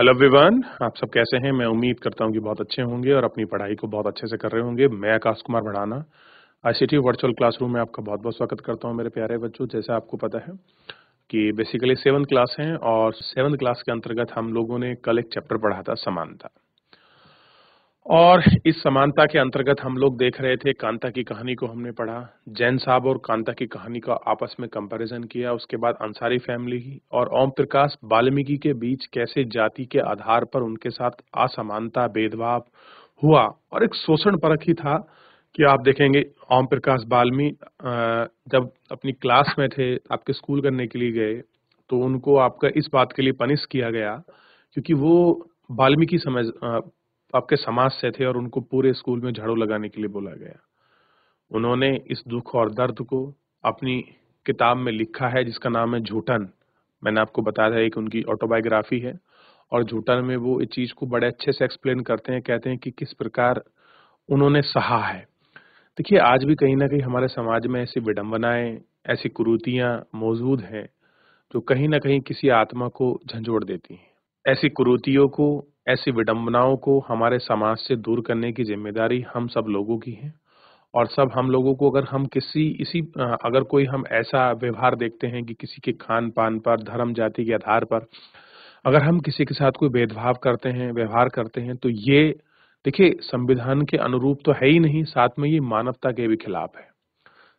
hello Vivaan आप सब कैसे हैं मैं उम्मीद करता हूं कि बहुत अच्छे होंगे और अपनी पढ़ाई को बहुत अच्छे से कर रहे होंगे मैं आकाश कुमार बढ़ाना आईसीटी वर्चुअल क्लासरूम में आपका बहुत बहुत स्वागत करता हूं मेरे प्यारे बच्चों जैसा आपको पता है कि बेसिकली सेवन क्लास है और सेवन क्लास के अंतर्गत हम लोगों ने कल एक चैप्टर पढ़ा था समानता और इस समानता के अंतर्गत हम लोग देख रहे थे कांता की कहानी को हमने पढ़ा जैन साहब और कांता की कहानी का आपस में कंपैरिजन किया उसके बाद अंसारी फैमिली और ओम प्रकाश वाल्मीकि के बीच कैसे जाति के आधार पर उनके साथ असमानता भेदभाव हुआ और एक शोषण परख ही था कि आप देखेंगे ओम प्रकाश बाल्मी जब अपनी क्लास में थे आपके स्कूल करने के लिए गए तो उनको आपका इस बात के लिए पनिश किया गया क्योंकि वो वाल्मीकि समझ आपके समाज से थे और उनको पूरे स्कूल में झाड़ू लगाने के लिए बोला गया उन्होंने इस दुख और दर्द को अपनी किताब में लिखा है जिसका नाम है झूठन मैंने आपको बताया था एक उनकी ऑटोबायोग्राफी है और झूठन में वो इस चीज़ को बड़े अच्छे से एक्सप्लेन करते हैं कहते हैं कि किस प्रकार उन्होंने सहा है देखिए आज भी कहीं ना कहीं हमारे समाज में ऐसी विडम्बनाएं ऐसी कुरूतियां मौजूद हैं जो कहीं ना कहीं किसी आत्मा को झंझोड़ देती हैं ऐसी कुरूतियों को ऐसी विडंबनाओं को हमारे समाज से दूर करने की जिम्मेदारी हम सब लोगों की है और सब हम लोगों को अगर हम किसी इसी अगर कोई हम ऐसा व्यवहार देखते हैं कि किसी के खान पान पर धर्म जाति के आधार पर अगर हम किसी के साथ कोई भेदभाव करते हैं व्यवहार करते हैं तो ये देखिए संविधान के अनुरूप तो है ही नहीं साथ में ये मानवता के भी खिलाफ है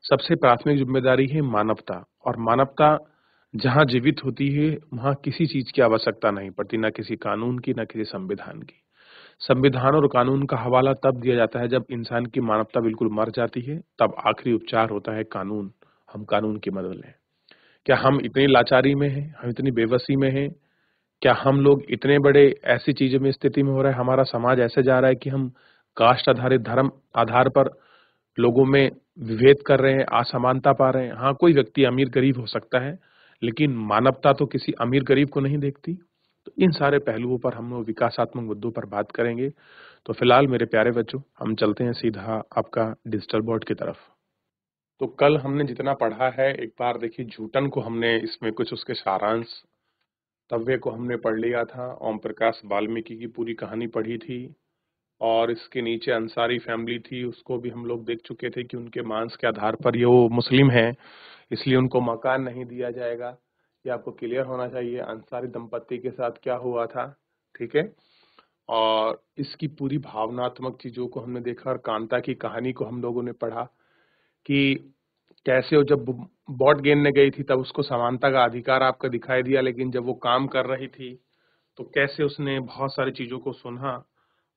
सबसे प्राथमिक जिम्मेदारी है मानवता और मानवता जहां जीवित होती है वहां किसी चीज की आवश्यकता नहीं पड़ती ना किसी कानून की ना किसी संविधान की संविधान और कानून का हवाला तब दिया जाता है जब इंसान की मानवता बिल्कुल मर जाती है तब आखिरी उपचार होता है कानून हम कानून की मदद लें क्या हम इतनी लाचारी में हैं हम इतनी बेबसी में हैं क्या हम लोग इतने बड़े ऐसी चीजों में स्थिति में हो रहा है हमारा समाज ऐसे जा रहा है कि हम कास्ट आधारित धर्म आधार पर लोगों में विभेद कर रहे हैं असमानता पा रहे हैं हाँ कोई व्यक्ति अमीर गरीब हो सकता है लेकिन मानवता तो किसी अमीर गरीब को नहीं देखती तो इन सारे पहलुओं पर हम लोग विकासात्मक मुद्दों पर बात करेंगे तो फिलहाल मेरे प्यारे बच्चों हम चलते हैं सीधा आपका डिजिटल बोर्ड की तरफ तो कल हमने जितना पढ़ा है एक बार देखिए झूठन को हमने इसमें कुछ उसके सारांश तव्य को हमने पढ़ लिया था ओम प्रकाश वाल्मीकि की पूरी कहानी पढ़ी थी और इसके नीचे अंसारी फैमिली थी उसको भी हम लोग देख चुके थे कि उनके मांस के आधार पर ये वो मुस्लिम हैं इसलिए उनको मकान नहीं दिया जाएगा ये आपको क्लियर होना चाहिए अंसारी दंपत्ति के साथ क्या हुआ था ठीक है और इसकी पूरी भावनात्मक चीज़ों को हमने देखा और कांता की कहानी को हम लोगों ने पढ़ा कि कैसे वो जब बॉट गेंदने गई थी तब उसको समानता का अधिकार आपका दिखाई दिया लेकिन जब वो काम कर रही थी तो कैसे उसने बहुत सारी चीज़ों को सुना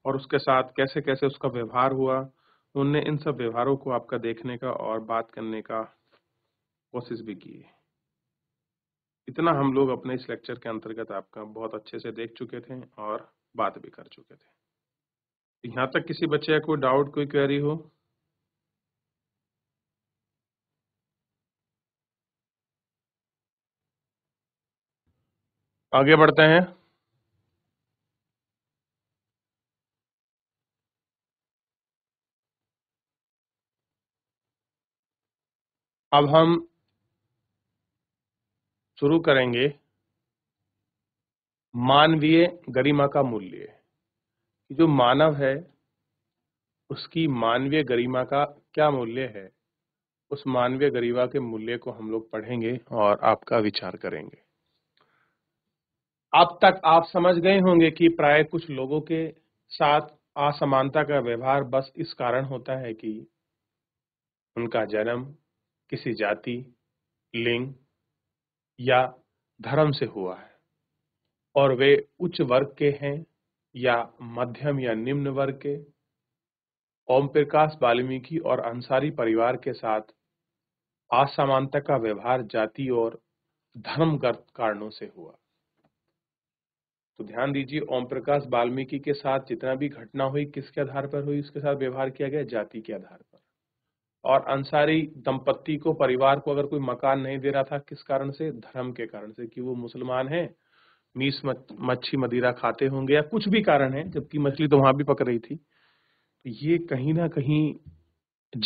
और उसके साथ कैसे कैसे उसका व्यवहार हुआ उनने इन सब व्यवहारों को आपका देखने का और बात करने का कोशिश भी की है इतना हम लोग अपने इस लेक्चर के अंतर्गत आपका बहुत अच्छे से देख चुके थे और बात भी कर चुके थे यहाँ तक किसी बच्चे का कोई डाउट कोई क्वेरी हो आगे बढ़ते हैं अब हम शुरू करेंगे मानवीय गरिमा का मूल्य जो मानव है उसकी मानवीय गरिमा का क्या मूल्य है उस मानवीय गरिमा के मूल्य को हम लोग पढ़ेंगे और आपका विचार करेंगे अब तक आप समझ गए होंगे कि प्राय कुछ लोगों के साथ असमानता का व्यवहार बस इस कारण होता है कि उनका जन्म किसी जाति लिंग या धर्म से हुआ है और वे उच्च वर्ग के हैं या मध्यम या निम्न वर्ग के ओम प्रकाश वाल्मीकि और अंसारी परिवार के साथ असमानता का व्यवहार जाति और धर्मगत कारणों से हुआ तो ध्यान दीजिए ओम प्रकाश वाल्मीकि के साथ जितना भी घटना हुई किसके आधार पर हुई उसके साथ व्यवहार किया गया जाति के आधार पर और अंसारी दंपत्ति को परिवार को अगर कोई मकान नहीं दे रहा था किस कारण से धर्म के कारण से कि वो मुसलमान है मीस मच्छी मदिरा खाते होंगे या कुछ भी कारण है जबकि मछली तो वहां भी पक रही थी तो ये कहीं ना कहीं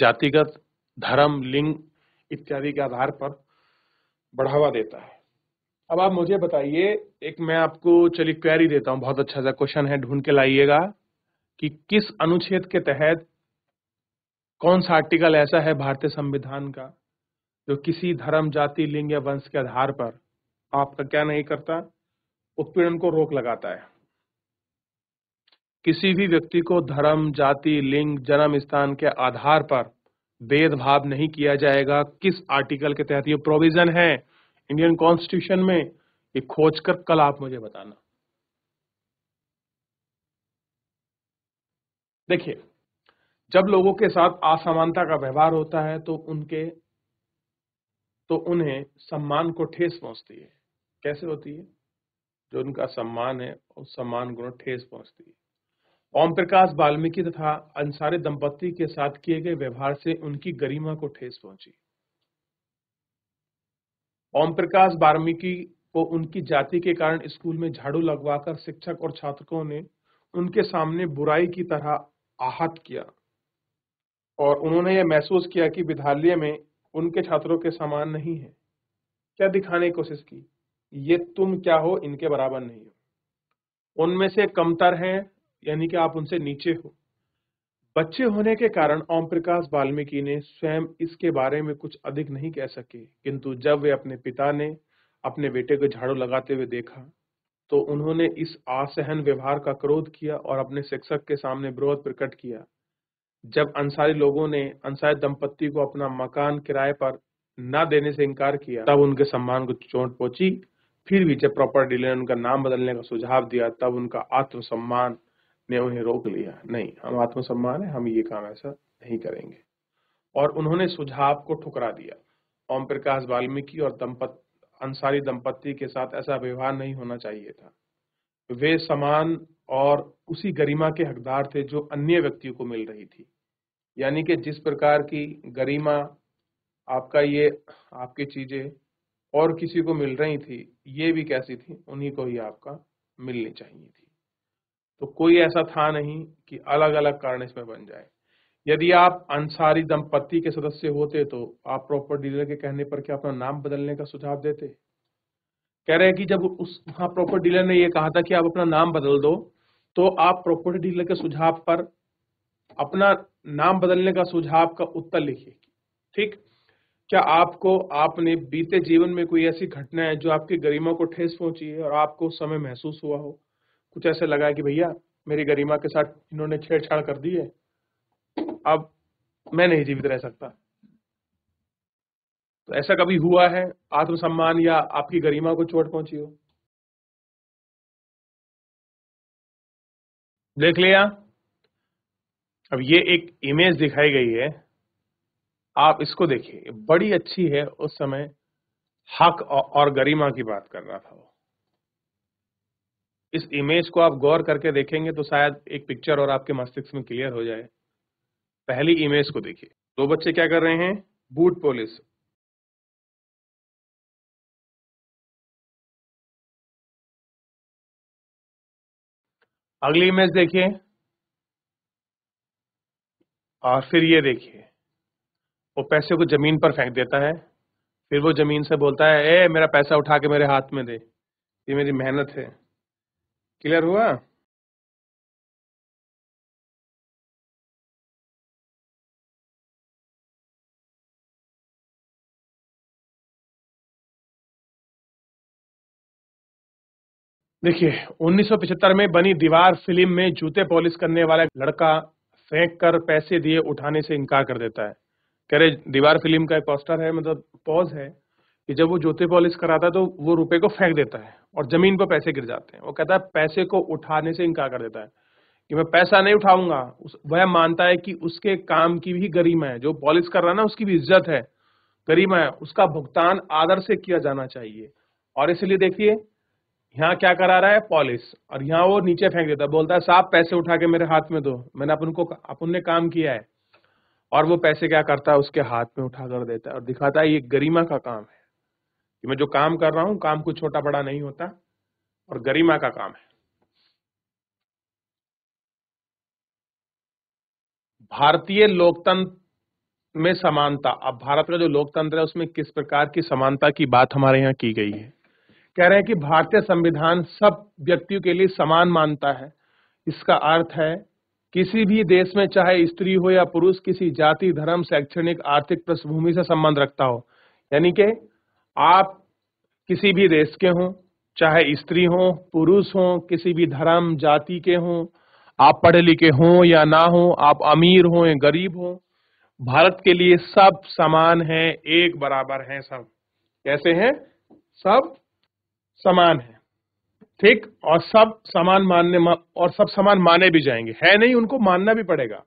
जातिगत धर्म लिंग इत्यादि के आधार पर बढ़ावा देता है अब आप मुझे बताइए एक मैं आपको चलिए क्वेरी देता हूँ बहुत अच्छा सा क्वेश्चन है ढूंढ के लाइएगा कि किस अनुच्छेद के तहत कौन सा आर्टिकल ऐसा है भारतीय संविधान का जो किसी धर्म जाति लिंग या वंश के आधार पर आपका क्या नहीं करता उत्पीड़न को रोक लगाता है किसी भी व्यक्ति को धर्म जाति लिंग जन्म स्थान के आधार पर भेदभाव नहीं किया जाएगा किस आर्टिकल के तहत ये प्रोविजन है इंडियन कॉन्स्टिट्यूशन में ये खोज कर कल आप मुझे बताना देखिए जब लोगों के साथ असमानता का व्यवहार होता है तो उनके तो उन्हें सम्मान को ठेस पहुंचती है कैसे होती है जो उनका सम्मान है उस सम्मान को ठेस पहुंचती है ओम प्रकाश वाल्मीकि तथा अंसारी दंपति के साथ किए गए व्यवहार से उनकी गरिमा को ठेस पहुंची ओम प्रकाश वाल्मीकि को उनकी जाति के कारण स्कूल में झाड़ू लगवाकर शिक्षक और छात्रकों ने उनके सामने बुराई की तरह आहत किया और उन्होंने यह महसूस किया कि विद्यालय में उनके छात्रों के समान नहीं है क्या दिखाने की कोशिश की ये तुम क्या हो इनके बराबर नहीं हो उनमें से कमतर हैं यानी कि आप उनसे नीचे हो बच्चे होने के कारण ओम प्रकाश वाल्मीकि ने स्वयं इसके बारे में कुछ अधिक नहीं कह सके किंतु जब वे अपने पिता ने अपने बेटे को झाड़ू लगाते हुए देखा तो उन्होंने इस असहन व्यवहार का क्रोध किया और अपने शिक्षक के सामने विरोध प्रकट किया जब अंसारी लोगों ने अंसारी दंपत्ति को अपना मकान किराए पर न देने से इनकार किया तब उनके सम्मान को चोट पहुंची फिर भी जब प्रॉपर्टी डीलर ने उनका नाम बदलने का सुझाव दिया तब उनका आत्मसम्मान ने उन्हें रोक लिया नहीं हम आत्मसम्मान है हम ये काम ऐसा नहीं करेंगे और उन्होंने सुझाव को ठुकरा दिया ओम प्रकाश वाल्मीकि और दंपत अंसारी दंपत्ति के साथ ऐसा व्यवहार नहीं होना चाहिए था वे समान और उसी गरिमा के हकदार थे जो अन्य व्यक्तियों को मिल रही थी यानी कि जिस प्रकार की गरिमा आपका ये आपकी चीज़ें और किसी को मिल रही थी ये भी कैसी थी उन्हीं को ही आपका मिलनी चाहिए थी तो कोई ऐसा था नहीं कि अलग अलग कारण इसमें बन जाए यदि आप अंसारी दंपत्ति के सदस्य होते तो आप प्रॉपर्टी डीलर के कहने पर क्या अपना नाम बदलने का सुझाव देते कह रहे हैं कि जब उस वहाँ प्रॉपर्टी डीलर ने यह कहा था कि आप अपना नाम बदल दो तो आप प्रॉपर्टी डीलर के सुझाव पर अपना नाम बदलने का सुझाव का उत्तर लिखिए ठीक क्या आपको आपने बीते जीवन में कोई ऐसी घटना है जो आपकी गरिमा को ठेस पहुंची है और आपको उस समय महसूस हुआ हो कुछ ऐसे लगा कि भैया मेरी गरिमा के साथ इन्होंने छेड़छाड़ कर दी है अब मैं नहीं जीवित रह सकता तो ऐसा कभी हुआ है आत्मसम्मान या आपकी गरिमा को चोट पहुंची हो देख लिया अब ये एक इमेज दिखाई गई है आप इसको देखिए बड़ी अच्छी है उस समय हक और गरिमा की बात कर रहा था वो इस इमेज को आप गौर करके देखेंगे तो शायद एक पिक्चर और आपके मस्तिष्क में क्लियर हो जाए पहली इमेज को देखिए दो बच्चे क्या कर रहे हैं बूट पोलिस अगली इमेज देखिए और फिर ये देखिए वो पैसे को ज़मीन पर फेंक देता है फिर वो ज़मीन से बोलता है ए मेरा पैसा उठा के मेरे हाथ में दे ये मेरी मेहनत है क्लियर हुआ देखिए 1975 में बनी दीवार फिल्म में जूते पॉलिश करने वाला लड़का फेंक कर पैसे दिए उठाने से इनकार कर देता है कह रहे दीवार फिल्म का एक पोस्टर है मतलब पॉज है कि जब वो जूते पॉलिश कराता है तो वो रुपए को फेंक देता है और जमीन पर पैसे गिर जाते हैं वो कहता है पैसे को उठाने से इनकार कर देता है कि मैं पैसा नहीं उठाऊंगा वह मानता है कि उसके काम की भी गरिमा है जो पॉलिश कर रहा है ना उसकी भी इज्जत है गरिमा है उसका भुगतान आदर से किया जाना चाहिए और इसलिए देखिए यहाँ क्या करा रहा है पॉलिश और यहाँ वो नीचे फेंक देता है बोलता है साहब पैसे उठा के मेरे हाथ में दो मैंने अपन को अपन ने काम किया है और वो पैसे क्या करता है उसके हाथ में उठा कर देता है और दिखाता है ये गरिमा का काम है कि मैं जो काम कर रहा हूं काम कुछ छोटा बड़ा नहीं होता और गरिमा का काम है भारतीय लोकतंत्र में समानता अब भारत का जो लोकतंत्र है उसमें किस प्रकार की समानता की बात हमारे यहाँ की गई है कह रहे हैं कि भारतीय संविधान सब व्यक्तियों के लिए समान मानता है इसका अर्थ है किसी भी देश में चाहे स्त्री हो या पुरुष किसी जाति धर्म शैक्षणिक आर्थिक पृष्ठभूमि से संबंध रखता हो यानी कि आप किसी भी देश के हों चाहे स्त्री हो पुरुष हो किसी भी धर्म जाति के हों आप पढ़े लिखे हों या ना हो आप अमीर हो या गरीब हो भारत के लिए सब समान हैं एक बराबर हैं सब कैसे हैं सब समान है ठीक और सब समान मानने मा, और सब समान माने भी जाएंगे है नहीं उनको मानना भी पड़ेगा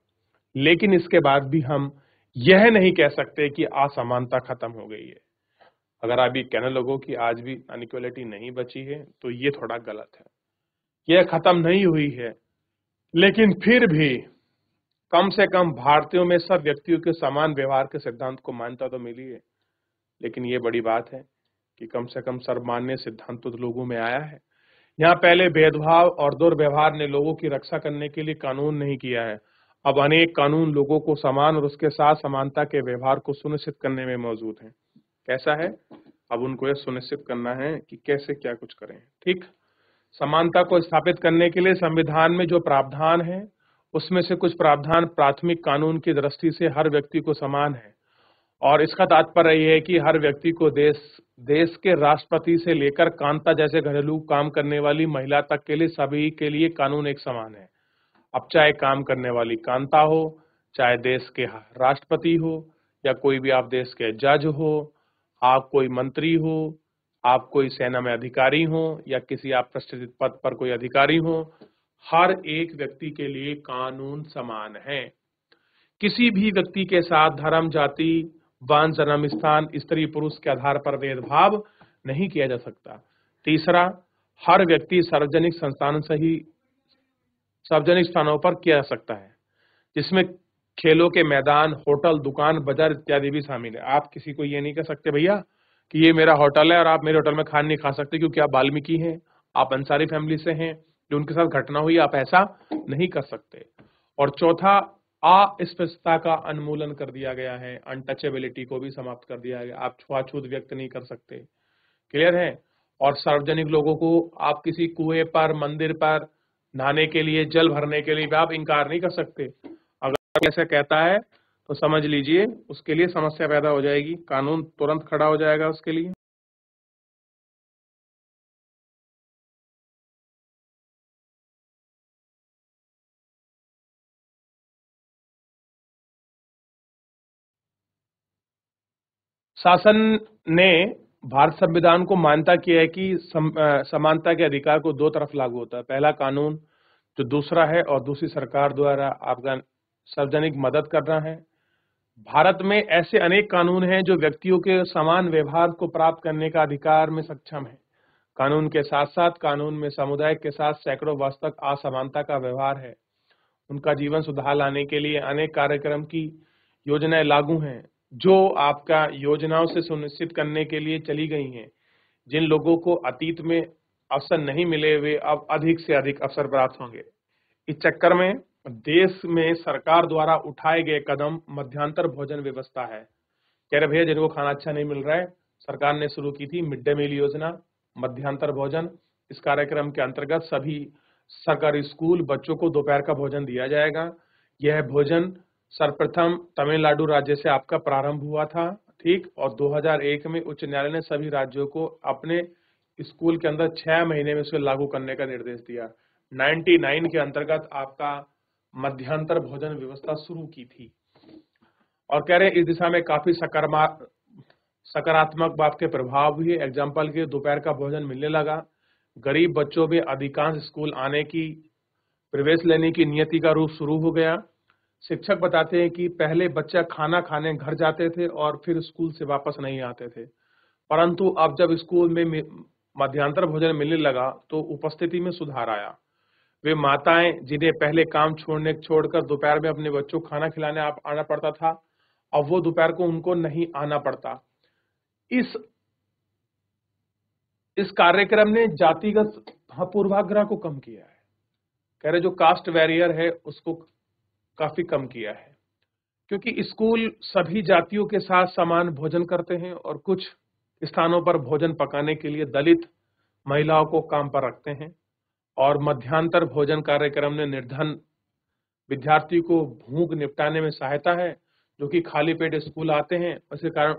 लेकिन इसके बाद भी हम यह नहीं कह सकते कि असमानता खत्म हो गई है अगर आप ये कहने लगो कि आज भी अनइक्वलिटी नहीं बची है तो ये थोड़ा गलत है यह खत्म नहीं हुई है लेकिन फिर भी कम से कम भारतीयों में सब व्यक्तियों के समान व्यवहार के सिद्धांत को मान्यता तो मिली है लेकिन ये बड़ी बात है कि कम से कम सर्वमान्य सिद्धांत तो लोगों में आया है यहाँ पहले भेदभाव और दुर्व्यवहार ने लोगों की रक्षा करने के लिए कानून नहीं किया है अब अनेक कानून लोगों को समान और उसके साथ समानता के व्यवहार को सुनिश्चित करने में मौजूद हैं कैसा है अब उनको यह सुनिश्चित करना है कि कैसे क्या कुछ करें ठीक समानता को स्थापित करने के लिए संविधान में जो प्रावधान है उसमें से कुछ प्रावधान प्राथमिक कानून की दृष्टि से हर व्यक्ति को समान है और इसका तात्पर्य यह है कि हर व्यक्ति को देश देश के राष्ट्रपति से लेकर कांता जैसे घरेलू काम करने वाली महिला तक के लिए सभी के लिए कानून एक समान है अब चाहे काम करने वाली कांता हो चाहे देश के राष्ट्रपति हो या कोई भी आप देश के जज हो आप कोई मंत्री हो आप कोई सेना में अधिकारी हो या किसी आप प्रस्तावित पद पर कोई अधिकारी हो हर एक व्यक्ति के लिए कानून समान है किसी भी व्यक्ति के साथ धर्म जाति जन्म स्थान स्त्री पुरुष के आधार पर भेदभाव नहीं किया जा सकता तीसरा हर व्यक्ति सार्वजनिक संस्थान से ही सार्वजनिक स्थानों पर किया जा सकता है जिसमें खेलों के मैदान होटल दुकान बाजार इत्यादि भी शामिल है आप किसी को ये नहीं कह सकते भैया कि ये मेरा होटल है और आप मेरे होटल में खान नहीं खा सकते क्योंकि आप वाल्मीकि हैं आप अंसारी फैमिली से हैं जो उनके साथ घटना हुई आप ऐसा नहीं कर सकते और चौथा अस्पष्टता का अनुमूलन कर दिया गया है अनटचेबिलिटी को भी समाप्त कर दिया गया आप छुआछूत व्यक्त नहीं कर सकते क्लियर है और सार्वजनिक लोगों को आप किसी कुएं पर मंदिर पर नहाने के लिए जल भरने के लिए भी आप इनकार नहीं कर सकते अगर ऐसा कहता है तो समझ लीजिए उसके लिए समस्या पैदा हो जाएगी कानून तुरंत खड़ा हो जाएगा उसके लिए शासन ने भारत संविधान को मान्यता किया है कि सम, समानता के अधिकार को दो तरफ लागू होता है पहला कानून जो दूसरा है और दूसरी सरकार द्वारा आपका सार्वजनिक मदद करना है भारत में ऐसे अनेक कानून हैं जो व्यक्तियों के समान व्यवहार को प्राप्त करने का अधिकार में सक्षम है कानून के साथ साथ कानून में समुदाय के साथ सैकड़ों वर्ष तक असमानता का व्यवहार है उनका जीवन सुधार लाने के लिए अनेक कार्यक्रम की योजनाएं लागू हैं जो आपका योजनाओं से सुनिश्चित करने के लिए चली गई हैं जिन लोगों को अतीत में अवसर नहीं मिले वे अब अधिक से अधिक अवसर प्राप्त होंगे इस चक्कर में देश में सरकार द्वारा उठाए गए कदम मध्यांतर भोजन व्यवस्था है कह रहे भैया जिनको खाना अच्छा नहीं मिल रहा है सरकार ने शुरू की थी मिड डे मील योजना मध्यांतर भोजन इस कार्यक्रम के अंतर्गत सभी सरकारी स्कूल बच्चों को दोपहर का भोजन दिया जाएगा यह भोजन सर्वप्रथम तमिलनाडु राज्य से आपका प्रारंभ हुआ था ठीक और 2001 में उच्च न्यायालय ने सभी राज्यों को अपने स्कूल के अंदर छह महीने में उसे लागू करने का निर्देश दिया 99 के अंतर्गत आपका मध्यांतर भोजन व्यवस्था शुरू की थी और कह रहे हैं इस दिशा में काफी सकारात्मक बात के प्रभाव हुए एग्जाम्पल के दोपहर का भोजन मिलने लगा गरीब बच्चों में अधिकांश स्कूल आने की प्रवेश लेने की नियति का रूप शुरू हो गया शिक्षक बताते हैं कि पहले बच्चा खाना खाने घर जाते थे और फिर स्कूल से वापस नहीं आते थे परंतु अब जब स्कूल में मध्यांतर भोजन मिलने लगा तो उपस्थिति में सुधार आया वे माताएं जिन्हें पहले काम छोड़ने छोड़कर दोपहर में अपने बच्चों को खाना खिलाने आप आना पड़ता था अब वो दोपहर को उनको नहीं आना पड़ता इस इस कार्यक्रम ने जातिगत पूर्वाग्रह को कम किया है कह रहे जो कास्ट वैरियर है उसको काफी कम किया है क्योंकि स्कूल सभी जातियों के साथ समान भोजन करते हैं और कुछ स्थानों पर भोजन पकाने के लिए दलित महिलाओं को काम पर रखते हैं और मध्यांतर भोजन कार्यक्रम ने निर्धन विद्यार्थी को भूख निपटाने में सहायता है जो कि खाली पेट स्कूल आते हैं उसके कारण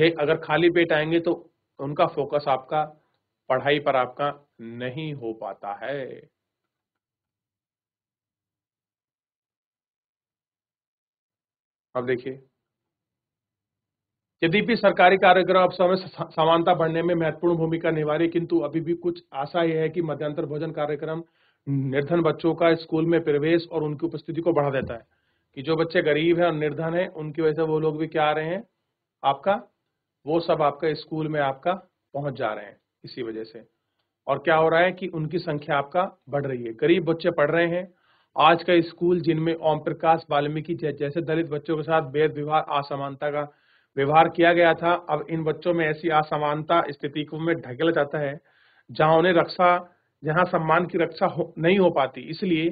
ये अगर खाली पेट आएंगे तो उनका फोकस आपका पढ़ाई पर आपका नहीं हो पाता है अब देखिए यदि भी सरकारी कार्यक्रम अब समय समानता बढ़ने में महत्वपूर्ण भूमिका निभा रही किंतु अभी भी कुछ आशा यह है कि मध्यांतर भोजन कार्यक्रम निर्धन बच्चों का स्कूल में प्रवेश और उनकी उपस्थिति को बढ़ा देता है कि जो बच्चे गरीब हैं और निर्धन हैं उनकी वजह से वो लोग भी क्या आ रहे हैं आपका वो सब आपका स्कूल में आपका पहुंच जा रहे हैं इसी वजह से और क्या हो रहा है कि उनकी संख्या आपका बढ़ रही है गरीब बच्चे पढ़ रहे हैं आज का स्कूल जिनमें ओम प्रकाश वाल्मीकि जैसे दलित बच्चों के साथ वेद व्यवहार असमानता का व्यवहार किया गया था अब इन बच्चों में ऐसी असमानता स्थिति को में ढकेला जाता है जहां उन्हें रक्षा जहां सम्मान की रक्षा हो, नहीं हो पाती इसलिए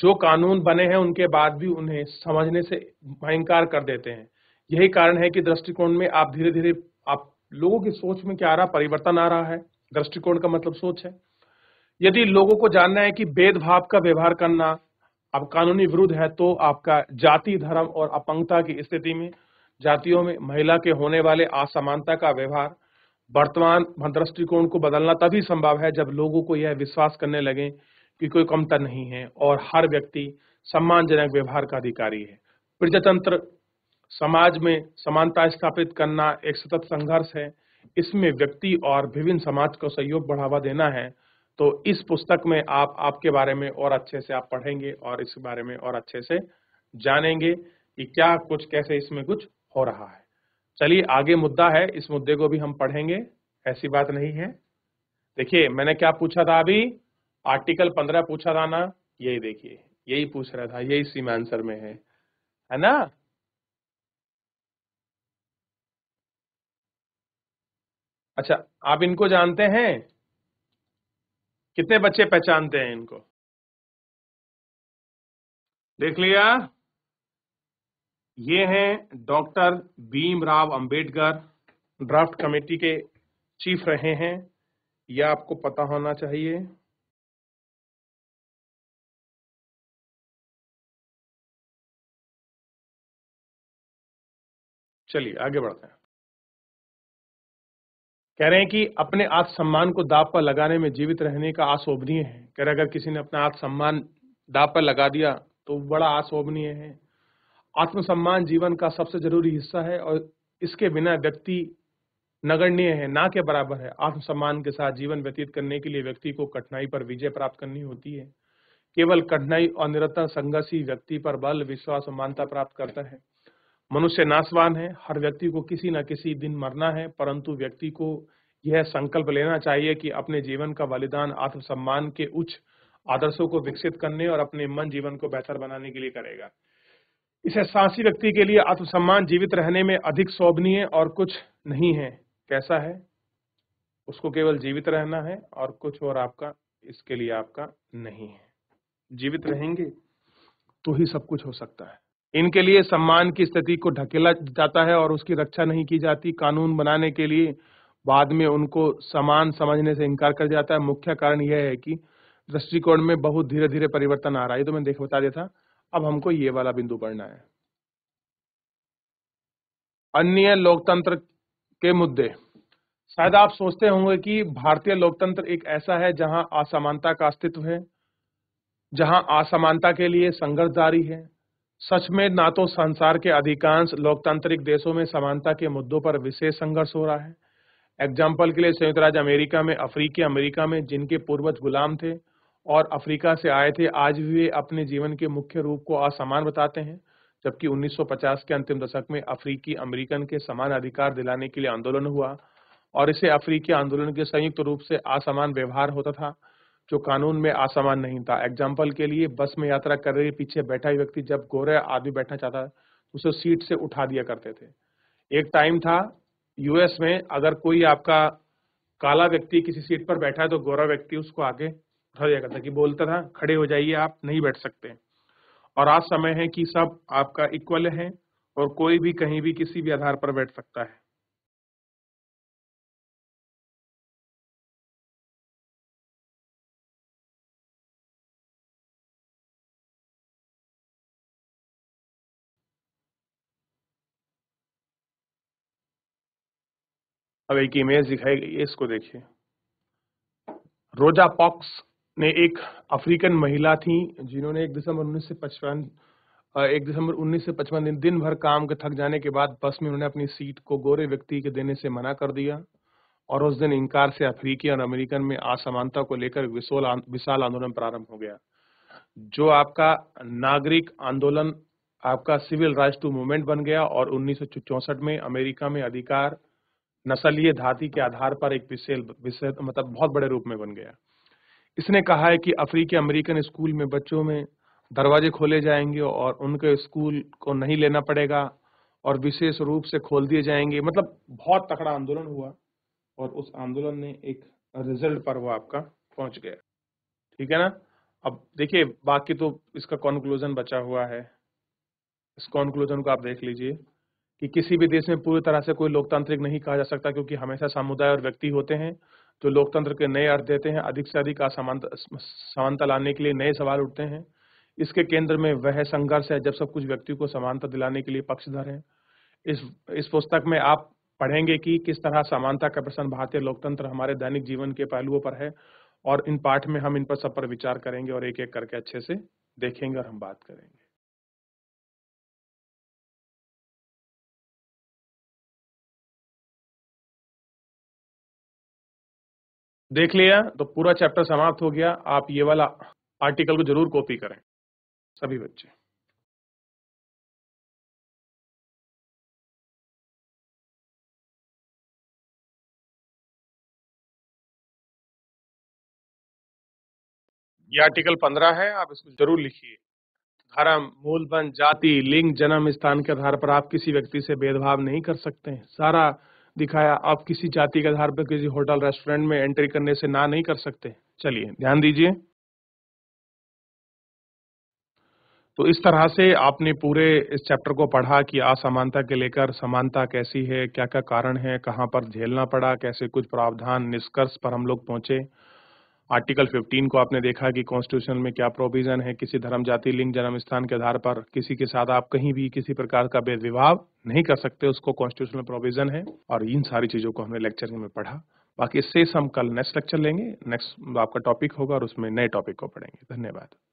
जो कानून बने हैं उनके बाद भी उन्हें समझने से भयंकार कर देते हैं यही कारण है कि दृष्टिकोण में आप धीरे धीरे आप लोगों की सोच में क्या आ रहा परिवर्तन आ रहा है दृष्टिकोण का मतलब सोच है यदि लोगों को जानना है कि भेदभाव का व्यवहार करना अब कानूनी विरुद्ध है तो आपका जाति धर्म और अपंगता की स्थिति में जातियों में महिला के होने वाले असमानता का व्यवहार वर्तमान दृष्टिकोण को बदलना तभी संभव है जब लोगों को यह विश्वास करने लगे कि कोई कमतर नहीं है और हर व्यक्ति सम्मानजनक व्यवहार का अधिकारी है प्रजातंत्र समाज में समानता स्थापित करना एक सतत संघर्ष है इसमें व्यक्ति और विभिन्न समाज को सहयोग बढ़ावा देना है तो इस पुस्तक में आप आपके बारे में और अच्छे से आप पढ़ेंगे और इस बारे में और अच्छे से जानेंगे कि क्या कुछ कैसे इसमें कुछ हो रहा है चलिए आगे मुद्दा है इस मुद्दे को भी हम पढ़ेंगे ऐसी बात नहीं है देखिए मैंने क्या पूछा था अभी आर्टिकल पंद्रह पूछा था ना यही देखिए यही पूछ रहा था यही सीम आंसर में है है ना अच्छा आप इनको जानते हैं कितने बच्चे पहचानते हैं इनको देख लिया ये हैं doctor Bhimrao Ambedkar draft committee के चीफ रहे हैं यह आपको पता होना चाहिए चलिए आगे बढ़ते हैं कह रहे हैं कि अपने आत्मसम्मान को दाप पर लगाने में जीवित रहने का आशोभनीय है कह रहे अगर किसी ने अपना आत्मसम्मान दाप पर लगा दिया तो बड़ा आशोभनीय है आत्मसम्मान जीवन का सबसे जरूरी हिस्सा है और इसके बिना व्यक्ति नगण्य है ना के बराबर है आत्मसम्मान के साथ जीवन व्यतीत करने के लिए व्यक्ति को कठिनाई पर विजय प्राप्त करनी होती है केवल कठिनाई और निरंतर संघर्ष ही व्यक्ति पर बल विश्वास और मानता प्राप्त करता है मनुष्य नाशवान है हर व्यक्ति को किसी न किसी दिन मरना है परंतु व्यक्ति को यह संकल्प लेना चाहिए कि अपने जीवन का बलिदान आत्मसम्मान के उच्च आदर्शों को विकसित करने और अपने मन जीवन को बेहतर बनाने के लिए करेगा इसे साहसी व्यक्ति के लिए आत्मसम्मान जीवित रहने में अधिक शोभनीय और कुछ नहीं है कैसा है उसको केवल जीवित रहना है और कुछ और आपका इसके लिए आपका नहीं है जीवित रहेंगे तो ही सब कुछ हो सकता है इनके लिए सम्मान की स्थिति को ढकेला जाता है और उसकी रक्षा नहीं की जाती कानून बनाने के लिए बाद में उनको समान समझने से इनकार कर जाता है मुख्य कारण यह है कि दृष्टिकोण में बहुत धीरे धीरे परिवर्तन आ रहा है तो मैं देख बता दिया था अब हमको ये वाला बिंदु पढ़ना है अन्य लोकतंत्र के मुद्दे शायद आप सोचते होंगे कि भारतीय लोकतंत्र एक ऐसा है जहां असमानता का अस्तित्व है जहां असमानता के लिए संघर्ष जारी है सच में ना तो संसार के अधिकांश लोकतांत्रिक देशों में समानता के मुद्दों पर विशेष संघर्ष हो रहा है एग्जाम्पल के लिए संयुक्त राज्य अमेरिका में अफ्रीकी अमेरिका में जिनके पूर्वज गुलाम थे और अफ्रीका से आए थे आज भी वे अपने जीवन के मुख्य रूप को असमान बताते हैं जबकि 1950 के अंतिम दशक में अफ्रीकी अमेरिकन के समान अधिकार दिलाने के लिए आंदोलन हुआ और इसे अफ्रीकी आंदोलन के संयुक्त रूप से असमान व्यवहार होता था जो कानून में आसमान नहीं था एग्जाम्पल के लिए बस में यात्रा कर रही पीछे बैठा व्यक्ति जब गोरे आदमी बैठना चाहता उसे सीट से उठा दिया करते थे एक टाइम था यूएस में अगर कोई आपका काला व्यक्ति किसी सीट पर बैठा है तो गोरा व्यक्ति उसको आगे उठा दिया करता कि बोलता था खड़े हो जाइए आप नहीं बैठ सकते और आज समय है कि सब आपका इक्वल है और कोई भी कहीं भी किसी भी आधार पर बैठ सकता है अब एक इमेज दिखाई गई है इसको देखिए रोजा पॉक्स ने एक अफ्रीकन महिला थी जिन्होंने एक दिसंबर उन्नीस पचपन एक दिसंबर उन्नीस पचपन दिन दिन भर काम के थक जाने के बाद बस में उन्होंने अपनी सीट को गोरे व्यक्ति के देने से मना कर दिया और उस दिन इंकार से अफ्रीकी और अमेरिकन में असमानता को लेकर विशाल आंदोलन प्रारंभ हो गया जो आपका नागरिक आंदोलन आपका सिविल राइट्स टू मूवमेंट बन गया और उन्नीस में अमेरिका में अधिकार नसलीय धाती के आधार पर एक विशेल विषय मतलब बहुत बड़े रूप में बन गया इसने कहा है कि अफ्रीकी अमेरिकन स्कूल में बच्चों में दरवाजे खोले जाएंगे और उनके स्कूल को नहीं लेना पड़ेगा और विशेष रूप से खोल दिए जाएंगे मतलब बहुत तकड़ा आंदोलन हुआ और उस आंदोलन ने एक रिजल्ट पर वो आपका पहुंच गया ठीक है ना अब देखिए बाकी तो इसका कॉन्क्लूजन बचा हुआ है इस कॉन्क्लूजन को आप देख लीजिए कि किसी भी देश में पूरी तरह से कोई लोकतांत्रिक नहीं कहा जा सकता क्योंकि हमेशा समुदाय और व्यक्ति होते हैं जो लोकतंत्र के नए अर्थ देते हैं अधिक से अधिक असमानता लाने के लिए नए सवाल उठते हैं इसके केंद्र में वह संघर्ष है जब सब कुछ व्यक्ति को समानता दिलाने के लिए पक्षधर है इस इस पुस्तक में आप पढ़ेंगे कि किस तरह समानता का प्रश्न भारतीय लोकतंत्र हमारे दैनिक जीवन के पहलुओं पर है और इन पाठ में हम इन पर सब पर विचार करेंगे और एक एक करके अच्छे से देखेंगे और हम बात करेंगे देख लिया तो पूरा चैप्टर समाप्त हो गया आप ये वाला आर्टिकल को जरूर कॉपी करें सभी बच्चे ये आर्टिकल पंद्रह है आप इसको जरूर लिखिए धर्म मूलबंध जाति लिंग जन्म स्थान के आधार पर आप किसी व्यक्ति से भेदभाव नहीं कर सकते सारा दिखाया आप किसी जाति के आधार पर किसी होटल रेस्टोरेंट में एंट्री करने से ना नहीं कर सकते चलिए ध्यान दीजिए तो इस तरह से आपने पूरे इस चैप्टर को पढ़ा कि असमानता के लेकर समानता कैसी है क्या क्या कारण है कहां पर झेलना पड़ा कैसे कुछ प्रावधान निष्कर्ष पर हम लोग पहुंचे आर्टिकल 15 को आपने देखा कि कॉन्स्टिट्यूशन में क्या प्रोविजन है किसी धर्म जाति लिंग जन्म स्थान के आधार पर किसी के साथ आप कहीं भी किसी प्रकार का विभाव नहीं कर सकते उसको कॉन्स्टिट्यूशनल प्रोविजन है और इन सारी चीजों को हमने लेक्चर में पढ़ा बाकी इससे हम कल नेक्स्ट लेक्चर लेंगे नेक्स्ट आपका टॉपिक होगा और उसमें नए टॉपिक को पढ़ेंगे धन्यवाद